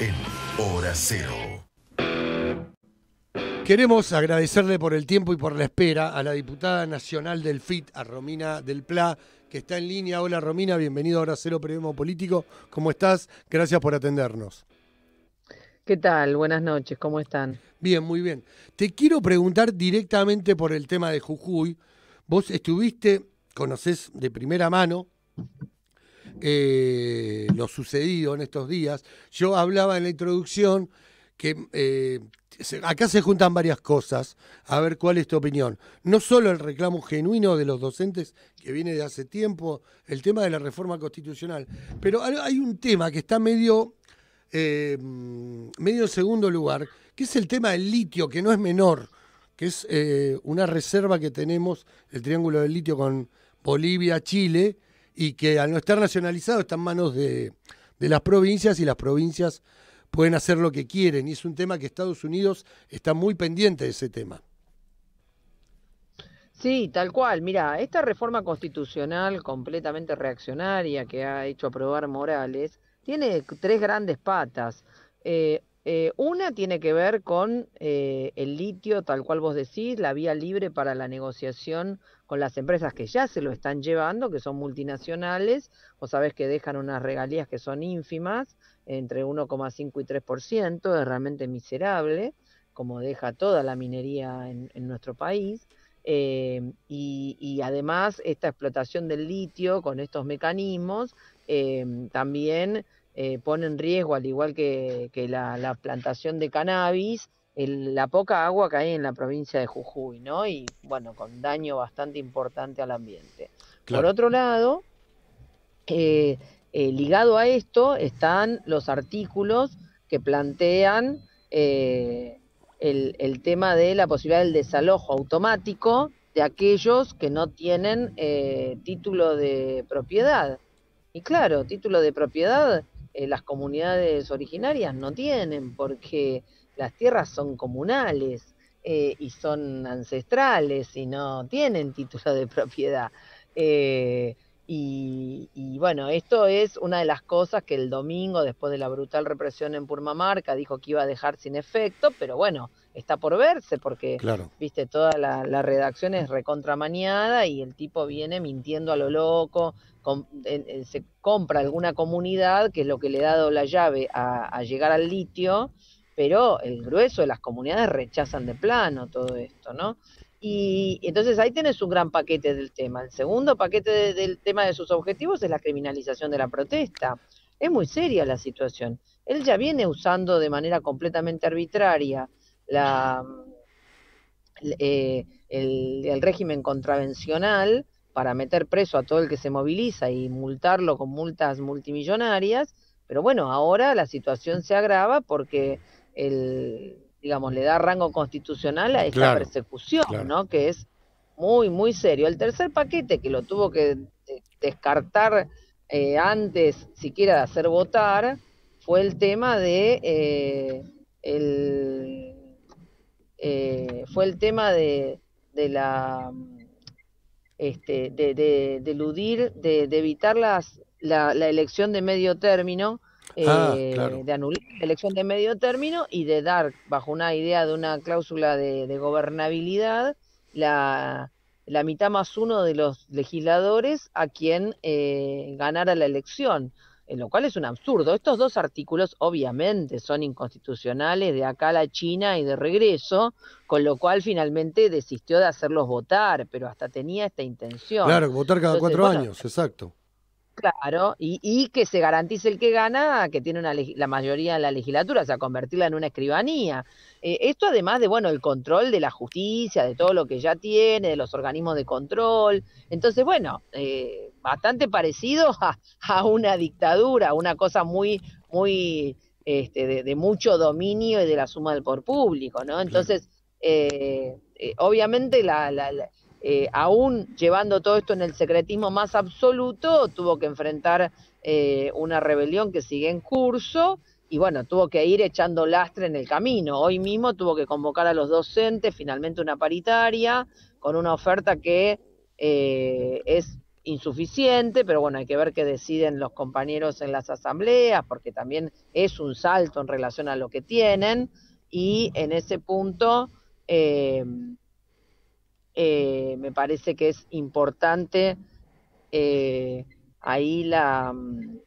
en Hora Cero. Queremos agradecerle por el tiempo y por la espera a la diputada nacional del FIT, a Romina del Pla, que está en línea. Hola Romina, bienvenido a Hora Cero Periodismo Político. ¿Cómo estás? Gracias por atendernos. ¿Qué tal? Buenas noches, ¿cómo están? Bien, muy bien. Te quiero preguntar directamente por el tema de Jujuy. Vos estuviste, conocés de primera mano eh, lo sucedido en estos días. Yo hablaba en la introducción que eh, acá se juntan varias cosas. A ver cuál es tu opinión. No solo el reclamo genuino de los docentes que viene de hace tiempo, el tema de la reforma constitucional, pero hay un tema que está medio, eh, medio en segundo lugar, que es el tema del litio, que no es menor, que es una reserva que tenemos, el triángulo del litio con Bolivia, Chile, y que al no estar nacionalizado está en manos de, las provincias y las provincias pueden hacer lo que quieren. Y es un tema que Estados Unidos está muy pendiente de ese tema. Sí, tal cual. Mira, esta reforma constitucional completamente reaccionaria que ha hecho aprobar Morales tiene tres grandes patas. Eh, eh, una tiene que ver con eh, el litio, tal cual vos decís, la vía libre para la negociación con las empresas que ya se lo están llevando, que son multinacionales, vos sabés que dejan unas regalías que son ínfimas, entre 1,5 y 3%, es realmente miserable, como deja toda la minería en, nuestro país. Eh, y, además esta explotación del litio con estos mecanismos también eh, pone en riesgo, al igual que, la, plantación de cannabis, la poca agua que hay en la provincia de Jujuy, ¿no? Y bueno, con daño bastante importante al ambiente. Por otro lado, eh, eh, ligado a esto están los artículos que plantean el, el, tema de la posibilidad del desalojo automático de aquellos que no tienen título de propiedad. Y claro, título de propiedad eh, las comunidades originarias no tienen, porque las tierras son comunales eh, y son ancestrales y no tienen título de propiedad. Eh, y, bueno, esto es una de las cosas que el domingo, después de la brutal represión en Purmamarca, dijo que iba a dejar sin efecto, pero bueno, está por verse porque, viste, toda la, redacción es recontramañada y el tipo viene mintiendo a lo loco, se compra alguna comunidad, que es lo que le ha dado la llave a, a llegar al litio, pero el grueso de las comunidades rechazan de plano todo esto, ¿no? Y entonces ahí tienes un gran paquete del tema. El segundo paquete del tema de sus objetivos es la criminalización de la protesta. Es muy seria la situación. Él ya viene usando de manera completamente arbitraria la, mm, eh, el, régimen contravencional para meter preso a todo el que se moviliza y multarlo con multas multimillonarias. Pero bueno, ahora la situación se agrava porque el, digamos, le da rango constitucional a esta persecución, ¿no? Que es muy, muy serio. El tercer paquete, que lo tuvo que descartar eh, antes siquiera de hacer votar, fue el tema de eh, el eh, fue el tema de, de la este, de, de, eludir, de, evitar las, la, la elección de medio término, Ah, eh, de anular la elección de medio término y de dar, bajo una idea de una cláusula de, gobernabilidad, la, la, mitad más uno de los legisladores a quien eh, ganara la elección, en lo cual es un absurdo. Estos dos artículos obviamente son inconstitucionales de acá a la China y de regreso, con lo cual finalmente desistió de hacerlos votar, pero hasta tenía esta intención. Claro, votar cada cuatro años, exacto. Claro, y, que se garantice el que gana, que tiene una, la mayoría en la legislatura, o sea, convertirla en una escribanía. Eh, esto además de, bueno, el control de la justicia, de todo lo que ya tiene, de los organismos de control. Entonces, bueno, eh, bastante parecido a, una dictadura, una cosa muy, muy, este, de, mucho dominio y de la suma del por público, ¿no? Entonces, eh, obviamente la eh, aún llevando todo esto en el secretismo más absoluto, tuvo que enfrentar eh, una rebelión que sigue en curso y bueno, tuvo que ir echando lastre en el camino. Hoy mismo tuvo que convocar a los docentes, finalmente una paritaria, con una oferta que eh, es insuficiente, pero bueno, hay que ver qué deciden los compañeros en las asambleas, porque también es un salto en relación a lo que tienen, y en ese punto eh, me parece que es importante eh, ahí la mm,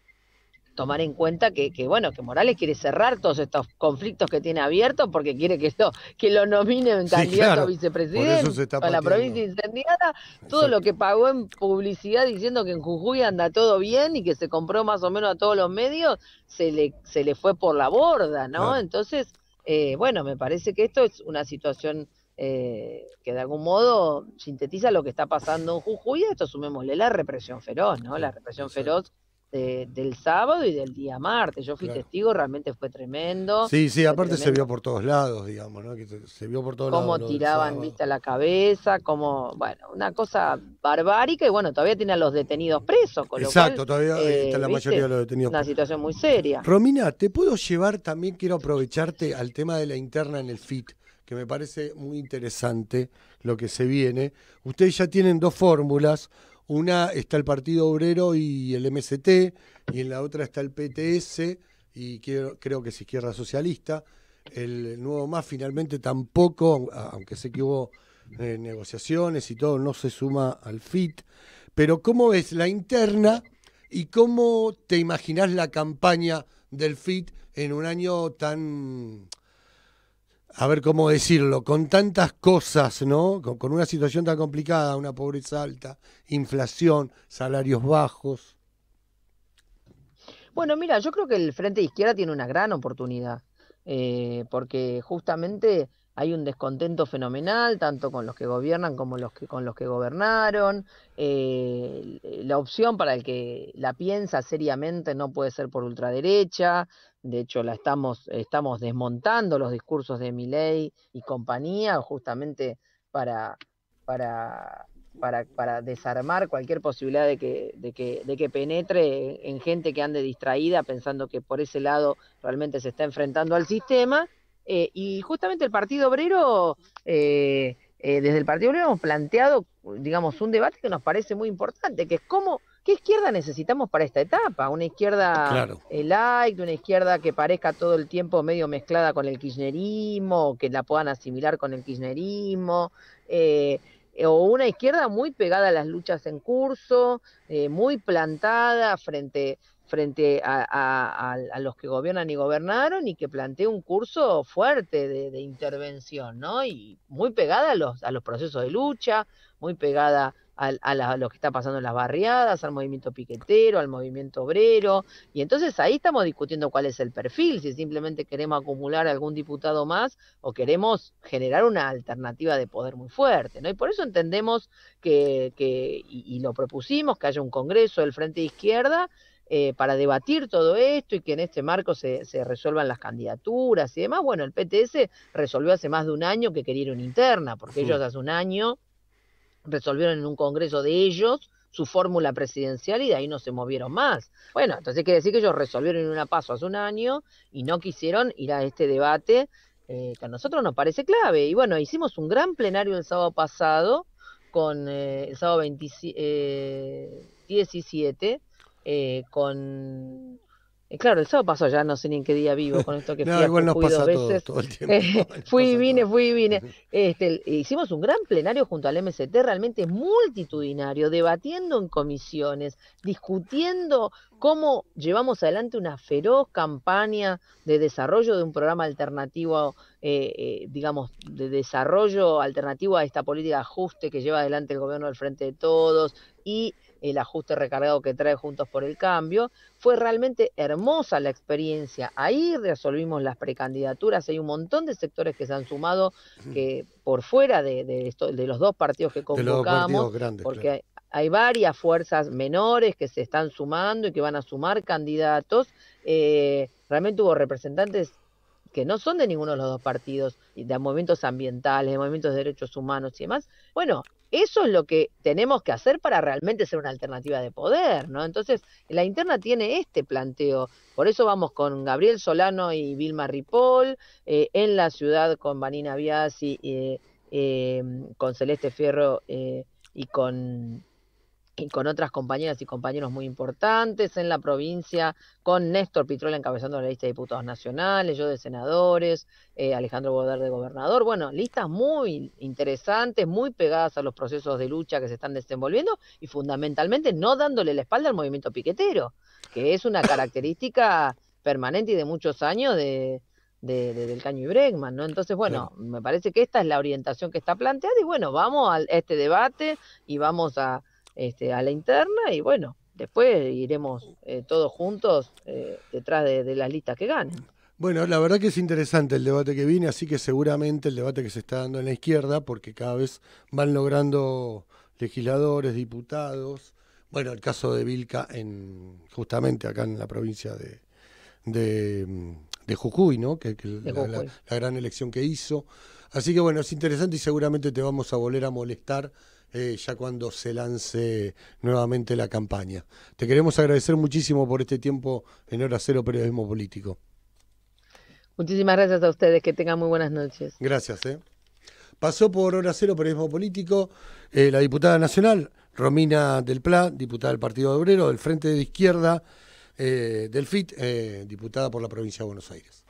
tomar en cuenta que, bueno que Morales quiere cerrar todos estos conflictos que tiene abiertos porque quiere que lo que lo nomine candidato a vicepresidente para la provincia incendiada todo lo que pagó en publicidad diciendo que en Jujuy anda todo bien y que se compró más o menos a todos los medios se le se le fue por la borda no entonces eh, bueno me parece que esto es una situación eh, que de algún modo sintetiza lo que está pasando en Jujuy, y esto sumémosle la represión feroz, ¿no? La represión feroz del sábado y del día martes. Yo fui testigo, realmente fue tremendo. Sí, sí, aparte se vio por todos lados, digamos, ¿no? se vio por todos lados. Cómo tiraban vista la cabeza, como, bueno, una cosa barbárica y bueno, todavía tienen a los detenidos presos. Con Exacto, lo cual, todavía eh, están la eh, mayoría de los detenidos. Una situación muy seria. Romina, ¿te puedo llevar también, quiero aprovecharte al tema de la interna en el FIT? que me parece muy interesante lo que se viene. Ustedes ya tienen dos fórmulas. Una está el Partido Obrero y el MST, y en la otra está el PTS, y creo que es Izquierda Socialista. El nuevo más finalmente tampoco, aunque sé que hubo eh, negociaciones y todo, no se suma al FIT. Pero ¿cómo ves la interna y cómo te imaginás la campaña del FIT en un año tan a ver cómo decirlo, con tantas cosas, ¿no? Con, una situación tan complicada, una pobreza alta, inflación, salarios bajos. Bueno, mira, yo creo que el Frente de Izquierda tiene una gran oportunidad, eh, porque justamente hay un descontento fenomenal, tanto con los que gobiernan como los que, con los que gobernaron. Eh, la opción para el que la piensa seriamente no puede ser por ultraderecha. De hecho, la estamos, estamos desmontando los discursos de Miley y compañía, justamente para, para para, desarmar cualquier posibilidad de de, que, de que penetre en gente que ande distraída pensando que por ese lado realmente se está enfrentando al sistema eh, y justamente el Partido Obrero, eh, eh, desde el Partido Obrero hemos planteado, digamos, un debate que nos parece muy importante, que es cómo, ¿qué izquierda necesitamos para esta etapa? Una izquierda el light, una izquierda que parezca todo el tiempo medio mezclada con el kirchnerismo, que la puedan asimilar con el kirchnerismo, o una izquierda muy pegada a las luchas en curso, muy plantada frente frente a, los que gobiernan y gobernaron y que plantea un curso fuerte de, intervención, ¿no? Y muy pegada a los, a los procesos de lucha, muy pegada a, a, lo que está pasando en las barriadas, al movimiento piquetero, al movimiento obrero. Y entonces ahí estamos discutiendo cuál es el perfil, si simplemente queremos acumular algún diputado más o queremos generar una alternativa de poder muy fuerte. ¿no? Y por eso entendemos que, y, y, lo propusimos, que haya un Congreso del Frente de Izquierda eh, para debatir todo esto y que en este marco se, resuelvan las candidaturas y demás. Bueno, el PTS resolvió hace más de un año que quería una interna, porque ellos hace un año resolvieron en un congreso de ellos su fórmula presidencial y de ahí no se movieron más. Bueno, entonces quiere decir que ellos resolvieron en una paso hace un año y no quisieron ir a este debate eh, que a nosotros nos parece clave. Y bueno, hicimos un gran plenario el sábado pasado, con eh, el sábado 17, eh, con... Eh, claro, el sábado pasó ya, no sé ni en qué día vivo con esto que fui, no, igual el fui, vine, vine. Este, hicimos un gran plenario junto al MST, realmente multitudinario, debatiendo en comisiones, discutiendo cómo llevamos adelante una feroz campaña de desarrollo de un programa alternativo, eh, digamos, de desarrollo alternativo a esta política de ajuste que lleva adelante el gobierno del Frente de Todos y el ajuste recargado que trae Juntos por el Cambio. Fue realmente hermosa la experiencia. Ahí resolvimos las precandidaturas. Hay un montón de sectores que se han sumado que por fuera de, esto, de los dos partidos que convocamos, porque hay, varias fuerzas menores que se están sumando y que van a sumar candidatos. Eh, realmente hubo representantes que no son de ninguno de los dos partidos, de movimientos ambientales, de movimientos de derechos humanos y demás. Bueno, eso es lo que tenemos que hacer para realmente ser una alternativa de poder, ¿no? Entonces, la interna tiene este planteo. Por eso vamos con Gabriel Solano y Vilma Ripoll, eh, en la ciudad con Vanina Biasi, y eh, eh, con Celeste Fierro y con con otras compañeras y compañeros muy importantes en la provincia, con Néstor Pitrola encabezando la lista de diputados nacionales, yo de senadores, eh, Alejandro Boder de gobernador. Bueno, listas muy interesantes, muy pegadas a los procesos de lucha que se están desenvolviendo y fundamentalmente no dándole la espalda al movimiento piquetero, que es una característica permanente y de muchos años de, del Caño y Bregman, ¿no? Entonces, bueno, me parece que esta es la orientación que está planteada y bueno, vamos a este debate y vamos a, este, a la interna y bueno, después iremos eh, todos juntos eh, detrás de, las listas que ganen. Bueno, la verdad que es interesante el debate que viene, así que seguramente el debate que se está dando en la izquierda, porque cada vez van logrando legisladores, diputados. Bueno, el caso de Vilca, en, justamente acá en la provincia de, de, Jujuy, ¿no? Que, la gran elección que hizo. Así que bueno, es interesante y seguramente te vamos a volver a molestar eh, ya cuando se lance nuevamente la campaña. Te queremos agradecer muchísimo por este tiempo en Hora Cero Periodismo Político. Muchísimas gracias a ustedes, que tengan muy buenas noches. Gracias. Eh. Pasó por Hora Cero Periodismo Político eh, la diputada nacional, Romina del Pla, diputada del Partido Obrero, del Frente de Izquierda, del FIT, diputada por la provincia de Buenos Aires.